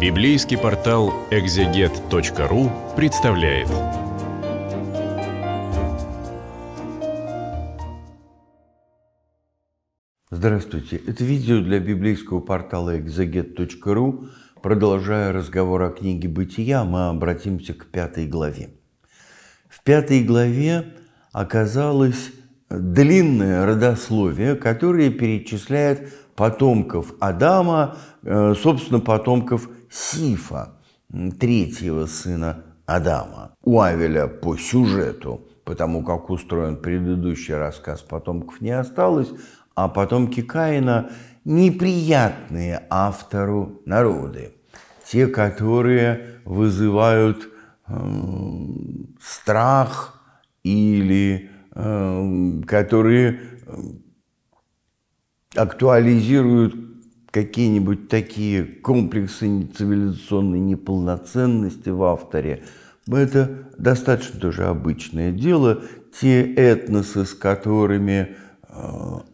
Библейский портал экзегет.ру представляет. Здравствуйте! Это видео для библейского портала экзегет.ру. Продолжая разговор о книге «Бытия», мы обратимся к пятой главе. В пятой главе оказалось длинное родословие, которое перечисляет потомков Адама, э, собственно, потомков Сифа, третьего сына Адама. У Авеля по сюжету, потому как устроен предыдущий рассказ, потомков не осталось, а потомки Каина неприятные автору народы. Те, которые вызывают э, страх или э, которые эм, актуализируют какие-нибудь такие комплексы цивилизационной неполноценности в авторе. Это достаточно тоже обычное дело. Те этносы, с которыми э,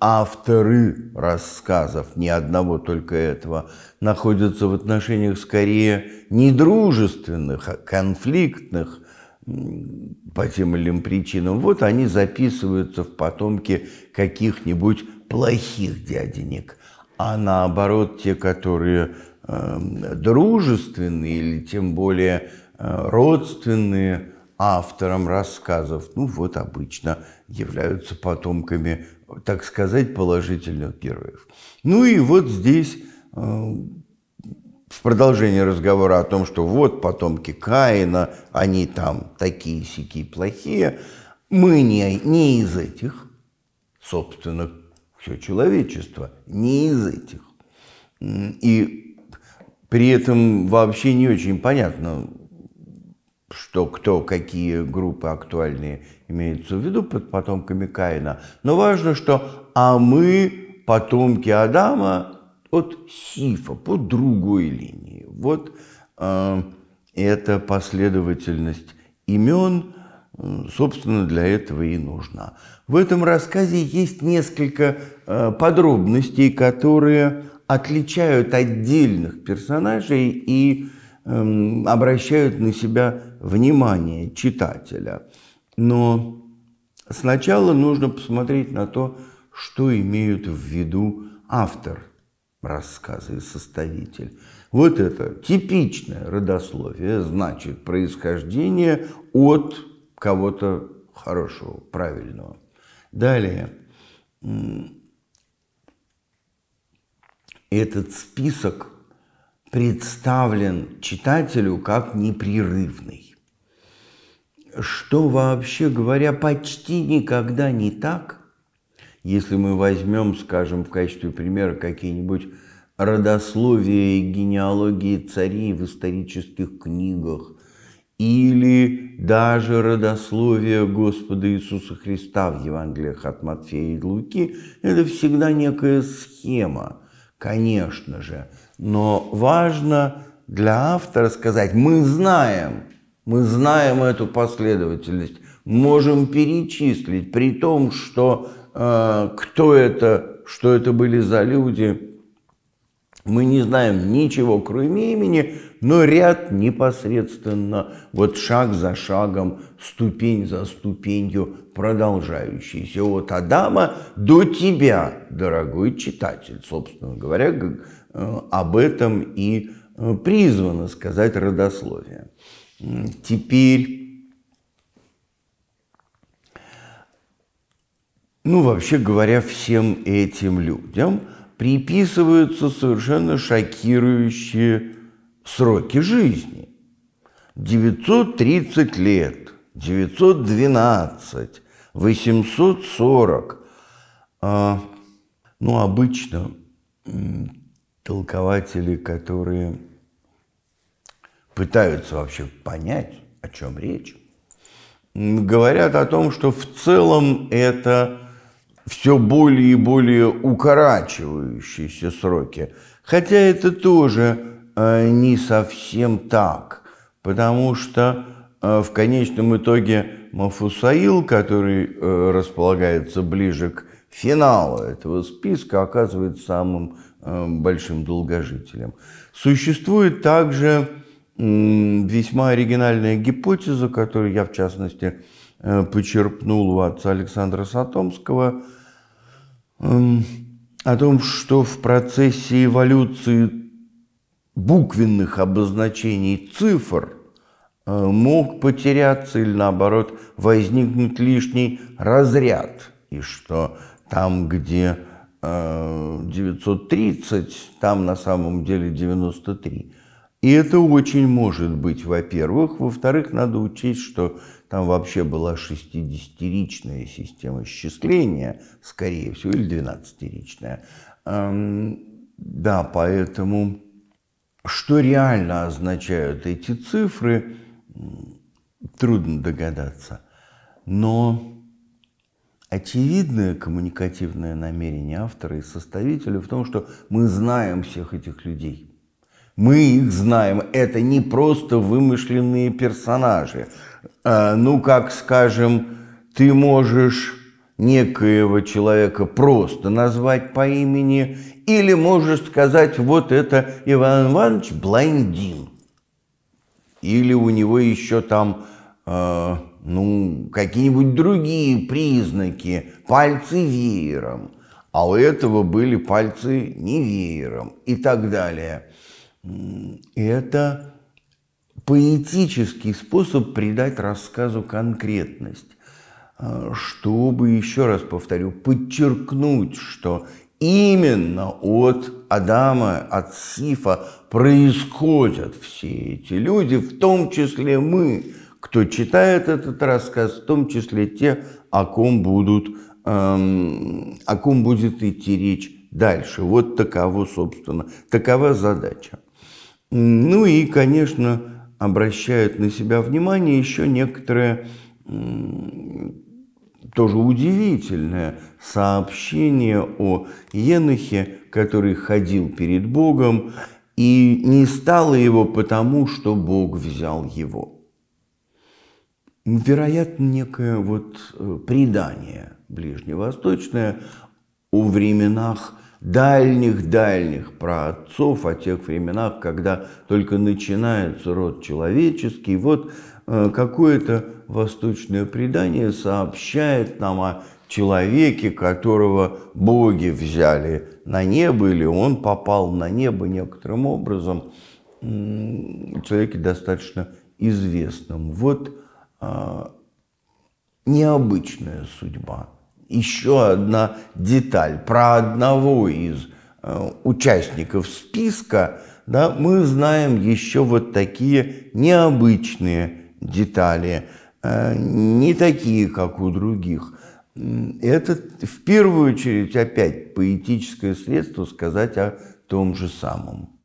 авторы рассказов, ни одного только этого, находятся в отношениях скорее недружественных, а конфликтных по тем или иным причинам. Вот они записываются в потомки каких-нибудь плохих дяденек а наоборот те, которые э, дружественные или тем более э, родственные авторам рассказов, ну вот обычно являются потомками, так сказать, положительных героев. Ну и вот здесь э, в продолжении разговора о том, что вот потомки Каина, они там такие сики плохие, мы не, не из этих, собственно, все человечество, не из этих. И при этом вообще не очень понятно, что кто, какие группы актуальные имеются в виду под потомками Каина. Но важно, что «а мы, потомки Адама, от Сифа, по другой линии». Вот э, эта последовательность имен – собственно, для этого и нужна. В этом рассказе есть несколько э, подробностей, которые отличают отдельных персонажей и эм, обращают на себя внимание читателя. Но сначала нужно посмотреть на то, что имеют в виду автор рассказа и составитель. Вот это типичное родословие, значит происхождение от кого-то хорошего, правильного. Далее, этот список представлен читателю как непрерывный, что вообще говоря почти никогда не так, если мы возьмем, скажем, в качестве примера какие-нибудь родословия и генеалогии царей в исторических книгах или даже родословие Господа Иисуса Христа в Евангелиях от Матфея и Луки – это всегда некая схема, конечно же. Но важно для автора сказать, мы знаем, мы знаем эту последовательность, можем перечислить, при том, что э, кто это, что это были за люди, мы не знаем ничего, кроме имени, но ряд непосредственно, вот шаг за шагом, ступень за ступенью продолжающийся от Адама до тебя, дорогой читатель. Собственно говоря, э, об этом и э, призвано сказать родословие. Теперь, ну, вообще говоря, всем этим людям – приписываются совершенно шокирующие сроки жизни. 930 лет, 912, 840. А, ну, обычно толкователи, которые пытаются вообще понять, о чем речь, говорят о том, что в целом это все более и более укорачивающиеся сроки. Хотя это тоже э, не совсем так, потому что э, в конечном итоге Мафусаил, который э, располагается ближе к финалу этого списка, оказывается самым большим долгожителем. Существует также весьма оригинальная гипотеза, которую я, в частности, Э, почерпнул у отца Александра Сатомского, эм, о том, что в процессе эволюции буквенных обозначений цифр э, мог потеряться или наоборот возникнуть лишний разряд, и что там, где 930, э, там на самом деле 93. И это очень может быть, во-первых. Во-вторых, надо учесть, что там вообще была шестидесятиричная система исчисления, скорее всего, или двенадцатиричная. Да, поэтому что реально означают эти цифры, трудно догадаться. Но очевидное коммуникативное намерение автора и составителя в том, что мы знаем всех этих людей – мы их знаем. Это не просто вымышленные персонажи. А, ну, как скажем, ты можешь некоего человека просто назвать по имени, или можешь сказать, вот это Иван Иванович блондин. Или у него еще там, э, ну, какие-нибудь другие признаки, пальцы веером, а у этого были пальцы не веером и так далее это поэтический способ придать рассказу конкретность, а, чтобы, еще раз повторю, подчеркнуть, что именно от Адама, от Сифа происходят все эти люди, в том числе мы, кто читает этот рассказ, в том числе те, о ком, будут, эм, о ком будет идти речь дальше. Вот таково, собственно, такова задача. Ну и, конечно, обращают на себя внимание еще некоторые тоже удивительное сообщение о Енохе, который ходил перед Богом и не стало его потому, что Бог взял его. Вероятно, некое вот э, предание ближневосточное о временах дальних-дальних праотцов о тех временах, когда только начинается род человеческий. Вот э, какое-то восточное предание сообщает нам о человеке, которого боги взяли на небо, или он попал на небо некоторым образом, человеке достаточно известным. Вот а, необычная судьба – еще одна деталь. Про одного из э, участников списка да, мы знаем еще вот такие необычные детали, э, не такие, как у других. Это в первую очередь опять поэтическое средство сказать о том же самом.